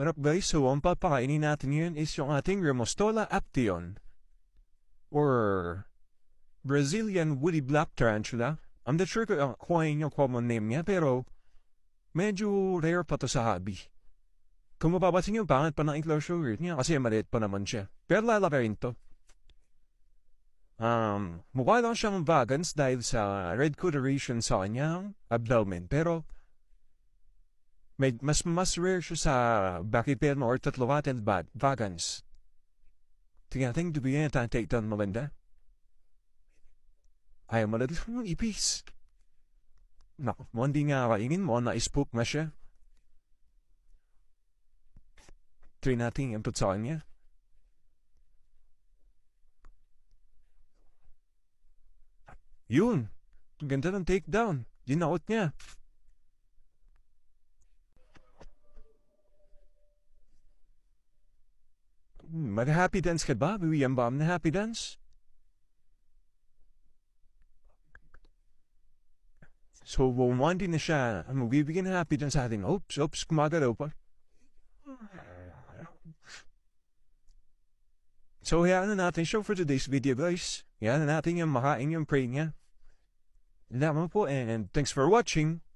Marapgay so ang papakainin natin yun is yung ating Remostola aption or Brazilian woody black tarantula. I'm not sure kung kuha yung common name niya pero medyo rare pa to sa hobby. Kung mapapansin yung pangit pa ng enclosure niya kasi maliit pa naman siya. Pero lalakarin to. Um, mukha lang siyang vagans dahil sa red coloration sa kanyang abdomen. Pero may, mas mas rare siya sa Bachyperma or Tatlavatan bad, vagans. to Tinating dubiyan ang taitan malinda. Ayaw malad ng ipis. Naku, mo hindi nga kaingin mo na ispook na siya. Try natin ang tutsaan niya. Yun, ganda ng takedown. Ginaot niya. Mag-happy dance ka ba? Bibigyan ba ng happy dance? So, wawandi na siya. Magbibigyan ng happy dance sa atin. Oops, oops, kumagalaw pa. So, hayaan na natin siya for today's video, guys. Hayaan na natin yung makain yung pray niya. Lamang po, and thanks for watching.